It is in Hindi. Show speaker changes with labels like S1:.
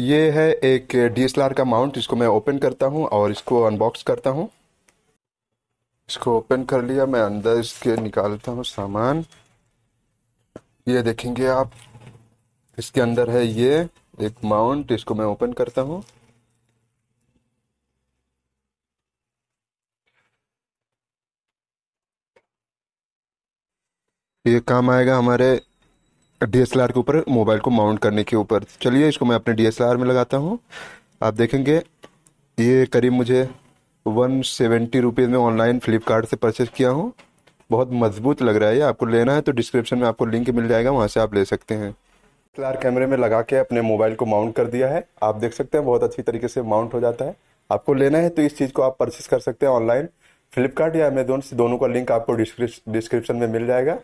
S1: ये है एक डीएसएलआर का माउंट इसको मैं ओपन करता हूँ और इसको अनबॉक्स करता हूँ इसको ओपन कर लिया मैं अंदर इसके निकालता हूँ सामान ये देखेंगे आप इसके अंदर है ये एक माउंट इसको मैं ओपन करता हूँ ये काम आएगा हमारे डी के ऊपर मोबाइल को माउंट करने के ऊपर चलिए इसको मैं अपने डी में लगाता हूँ आप देखेंगे ये करीब मुझे वन सेवेंटी रुपीज़ में ऑनलाइन फ्लिपकार्ट से परचेज़ किया हूँ बहुत मजबूत लग रहा है ये आपको लेना है तो डिस्क्रिप्शन में आपको लिंक मिल जाएगा वहाँ से आप ले सकते हैं
S2: क्लार कैमरे में लगा के अपने मोबाइल को माउंट
S1: कर दिया है आप देख सकते हैं बहुत अच्छी तरीके से माउंट हो जाता है आपको लेना है तो इस चीज़ को आप परचेस कर सकते हैं ऑनलाइन फ्लिपकार्ट या अमेजोन से दोनों का लिंक आपको डिस्क्रिप्शन में मिल जाएगा